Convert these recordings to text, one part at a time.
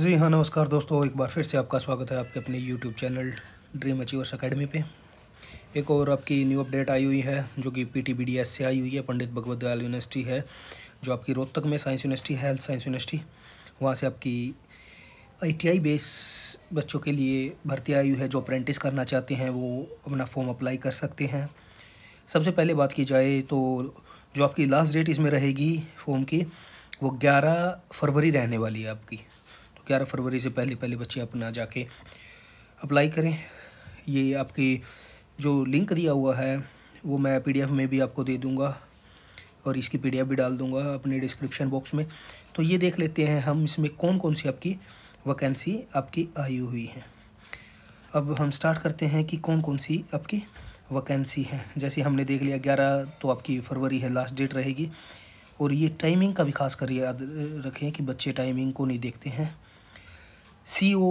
जी हाँ नमस्कार दोस्तों एक बार फिर से आपका स्वागत है आपके अपने YouTube channel Dream Achievers Academy पे एक और आपकी न्यू अपडेट आई हुई है जो कि पी टी से आई हुई है पंडित भगवत दयाल यूनिवर्सिटी है जो आपकी रोहतक में science university health science university वहाँ से आपकी आईटीआई बेस बच्चों के लिए भर्ती आई हुई है जो अप्रेंटिस करना चाहते हैं वो अपना फॉर्म अप्लाई कर सकते हैं सबसे पहले बात की जाए तो जो आपकी लास्ट डेट इसमें रहेगी फॉर्म की वो ग्यारह फरवरी रहने वाली है आपकी ग्यारह फरवरी से पहले पहले बच्चे अपना जाके अप्लाई करें ये आपकी जो लिंक दिया हुआ है वो मैं पीडीएफ में भी आपको दे दूँगा और इसकी पीडीएफ भी डाल दूँगा अपने डिस्क्रिप्शन बॉक्स में तो ये देख लेते हैं हम इसमें कौन कौन सी आपकी वैकेंसी आपकी आई हुई है अब हम स्टार्ट करते हैं कि कौन कौन सी आपकी वैकेंसी है जैसे हमने देख लिया ग्यारह तो आपकी फरवरी है लास्ट डेट रहेगी और ये टाइमिंग का भी खास कर याद रखें कि बच्चे टाइमिंग को नहीं देखते हैं सी ओ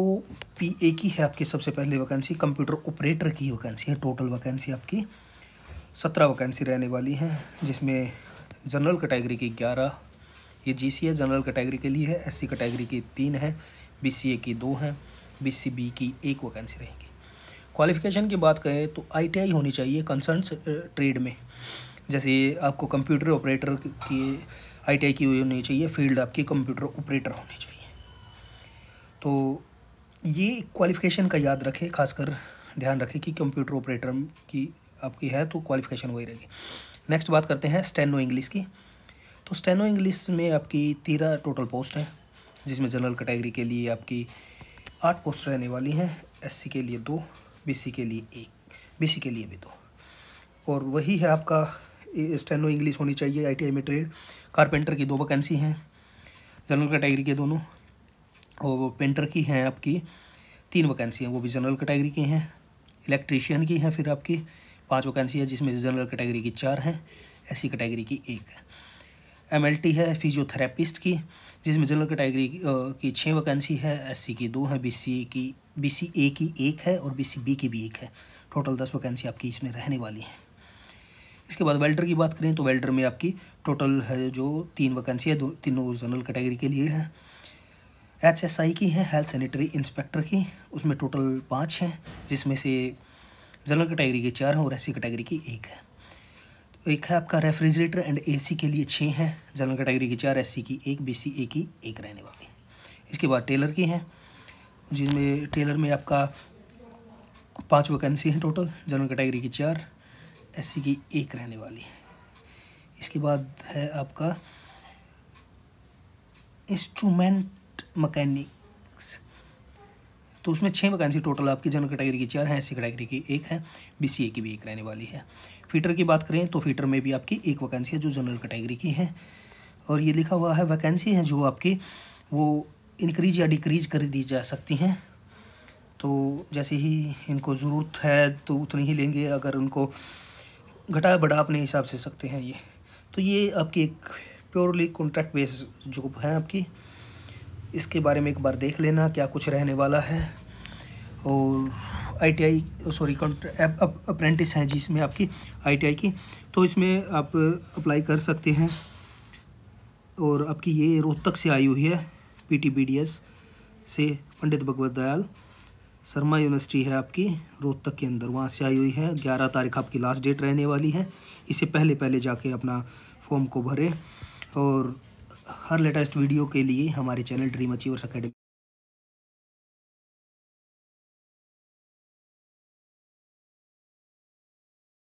पी ए की है आपकी सबसे पहले वैकेंसी कंप्यूटर ऑपरेटर की वैकेंसी है टोटल वैकेंसी आपकी सत्रह वैकेंसी रहने वाली हैं जिसमें जनरल कैटेगरी की ग्यारह ये जी सी है जनरल कैटेगरी के लिए है एस सी कैटेगरी की तीन है बी सी ए की दो हैं बी सी बी की एक वैकेंसी रहेगी क्वालिफिकेशन की बात करें तो आई टी आई होनी चाहिए कंसर्न ट्रेड में जैसे आपको कंप्यूटर ऑपरेटर की आई टी आई की होनी चाहिए फील्ड आपकी कंप्यूटर ऑपरेटर होनी चाहिए तो ये क्वालिफ़िकेशन का याद रखें खासकर ध्यान रखें कि कंप्यूटर ऑपरेटर की आपकी है तो क्वालिफ़िकेशन वही रहेगी नेक्स्ट बात करते हैं स्टेनो इंग्लिश की तो स्टेनो इंग्लिश में आपकी तेरह टोटल पोस्ट हैं जिसमें जनरल कैटेगरी के लिए आपकी आठ पोस्ट रहने वाली हैं एससी के लिए दो बीसी के लिए एक बीसी के लिए भी दो और वही है आपका स्टेनो इंग्लिश होनी चाहिए आईटीआई में ट्रेड कारपेंटर की दो वैकेंसी हैं जनरल कैटेगरी के दोनों और वो पेंटर की हैं आपकी तीन वैकेंसी हैं वो भी जनरल कैटेगरी की हैं इलेक्ट्रीशियन की हैं फिर आपकी पांच वैकेंसी है जिसमें जनरल कैटेगरी की चार हैं एस कैटेगरी की एक है एम है फिजियोथेरेपिस्ट की जिसमें जनरल कैटेगरी की, छः वैकेंसी है एस की दो हैं बी की बी ए की एक है और बी बी की भी एक है टोटल दस वैकेंसी आपकी इसमें रहने वाली हैं इसके बाद वेल्डर की बात करें तो वेल्डर में आपकी टोटल है जो तीन वैकेंसी है दो तीनों जनरल कैटेगरी के लिए है एचएसआई की है हेल्थ सैनिटरी इंस्पेक्टर की उसमें टोटल पाँच हैं जिसमें से जनरल कैटेगरी के चार हैं और सी कैटेगरी की एक है तो एक है आपका रेफ्रिजरेटर एंड एसी के लिए छः हैं जनरल कैटेगरी की चार सी की एक ए की एक रहने वाली इसके बाद टेलर की हैं जिनमें टेलर में आपका पाँच वैकेंसी हैं टोटल जनरल कैटेगरी की चार सी की एक रहने वाली इसके बाद है आपका इंस्ट्रूमेंट मकैनिक्स तो उसमें छः वैकेंसी टोटल आपकी जनरल कैटेगरी की चार हैं एस कैटेगरी की एक है बी की भी एक रहने वाली है फीटर की बात करें तो फीटर में भी आपकी एक वैकेंसी है जो जनरल कैटेगरी की है और ये लिखा हुआ है वैकेंसी है जो आपकी वो इंक्रीज या डिक्रीज कर दी जा सकती हैं तो जैसे ही इनको ज़रूरत है तो उतनी ही लेंगे अगर उनको घटा बढ़ा अपने हिसाब से सकते हैं ये तो ये आपकी एक प्योरली कॉन्ट्रैक्ट बेस जॉब है आपकी इसके बारे में एक बार देख लेना क्या कुछ रहने वाला है और आईटीआई सॉरी अप्रेंटिस हैं जिसमें आपकी आईटीआई की तो इसमें आप अप्लाई कर सकते हैं और आपकी ये रोहतक से आई हुई है पीटीबीडीएस से पंडित भगवत दयाल शर्मा यूनिवर्सिटी है आपकी रोहतक के अंदर वहाँ से आई हुई है ग्यारह तारीख आपकी लास्ट डेट रहने वाली है इससे पहले पहले जाके अपना फॉर्म को भरें और हर लेटेस्ट वीडियो के लिए हमारे चैनल ड्रीम अचीवर्स अकेडमी